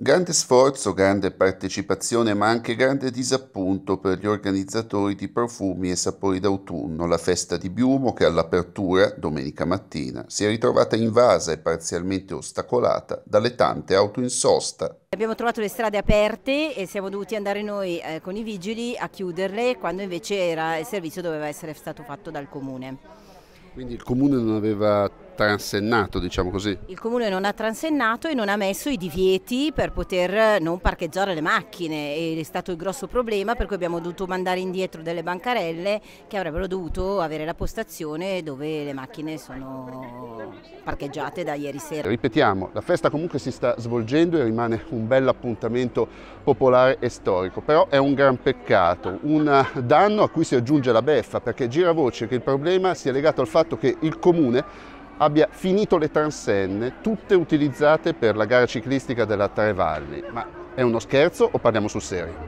Grande sforzo, grande partecipazione, ma anche grande disappunto per gli organizzatori di profumi e sapori d'autunno, la festa di Biumo che all'apertura, domenica mattina, si è ritrovata invasa e parzialmente ostacolata dalle tante auto in sosta. Abbiamo trovato le strade aperte e siamo dovuti andare noi eh, con i vigili a chiuderle quando invece era, il servizio doveva essere stato fatto dal comune. Quindi il comune non aveva transennato, diciamo così. Il comune non ha transennato e non ha messo i divieti per poter eh, non parcheggiare le macchine ed è stato il grosso problema per cui abbiamo dovuto mandare indietro delle bancarelle che avrebbero dovuto avere la postazione dove le macchine sono parcheggiate da ieri sera. Ripetiamo, la festa comunque si sta svolgendo e rimane un bel appuntamento popolare e storico, però è un gran peccato, un danno a cui si aggiunge la beffa perché gira voce che il problema sia legato al fatto che il comune abbia finito le transenne, tutte utilizzate per la gara ciclistica della Tre Valli. Ma è uno scherzo o parliamo sul serio?